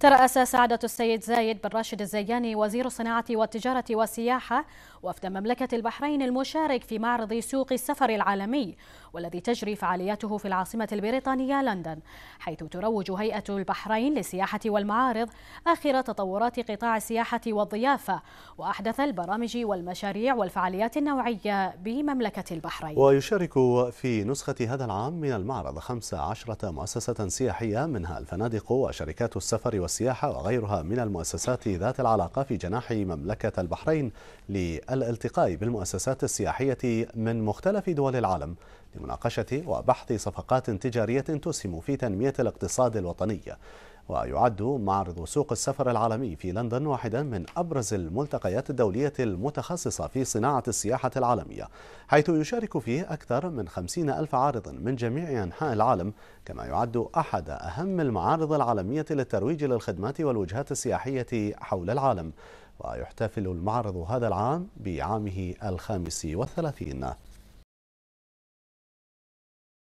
ترأس سعادة السيد زايد بن راشد الزياني وزير الصناعة والتجارة والسياحة وفد مملكة البحرين المشارك في معرض سوق السفر العالمي والذي تجري فعالياته في العاصمة البريطانية لندن حيث تروج هيئة البحرين للسياحة والمعارض آخر تطورات قطاع السياحة والضيافة وأحدث البرامج والمشاريع والفعاليات النوعية بمملكة البحرين ويشارك في نسخة هذا العام من المعرض 15 مؤسسة سياحية منها الفنادق وشركات السفر والسياحة وغيرها من المؤسسات ذات العلاقة في جناح مملكة البحرين للالتقاء بالمؤسسات السياحية من مختلف دول العالم لمناقشة وبحث صفقات تجارية تسهم في تنمية الاقتصاد الوطني ويعد معرض سوق السفر العالمي في لندن واحدا من أبرز الملتقيات الدولية المتخصصة في صناعة السياحة العالمية حيث يشارك فيه أكثر من خمسين ألف عارض من جميع أنحاء العالم كما يعد أحد أهم المعارض العالمية للترويج للخدمات والوجهات السياحية حول العالم ويحتفل المعرض هذا العام بعامه الخامس والثلاثين